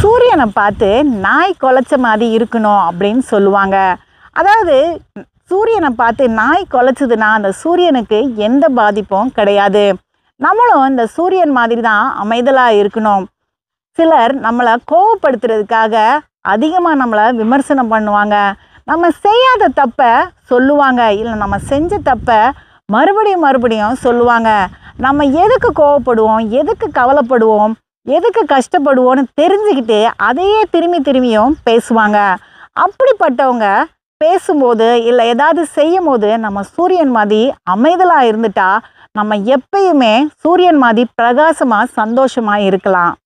சூரியனை பார்த்து நாய் கொலைச்ச மாதிரி இருக்கணும் அப்படின்னு சொல்லுவாங்க அதாவது சூரியனை பார்த்து நாய் கொலைச்சதுன்னா அந்த சூரியனுக்கு எந்த பாதிப்பும் கிடையாது நம்மளும் இந்த சூரியன் மாதிரி தான் அமைதலாக இருக்கணும் சிலர் நம்மளை கோவப்படுத்துறதுக்காக அதிகமாக நம்மளை விமர்சனம் பண்ணுவாங்க நம்ம செய்யாத தப்பை சொல்லுவாங்க இல்லை நம்ம செஞ்ச தப்பை மறுபடியும் மறுபடியும் சொல்லுவாங்க நம்ம எதுக்கு கோவப்படுவோம் எதுக்கு கவலைப்படுவோம் எதுக்கு கஷ்டப்படுவோன்னு தெரிஞ்சுக்கிட்டு அதையே திரும்பி திரும்பியும் பேசுவாங்க அப்படிப்பட்டவங்க பேசும்போது இல்லை ஏதாவது செய்யும் போது நம்ம சூரியன் மாதிரி அமைதலாக இருந்துட்டா நம்ம எப்பயுமே சூரியன் மாதிரி பிரகாசமாக சந்தோஷமாக இருக்கலாம்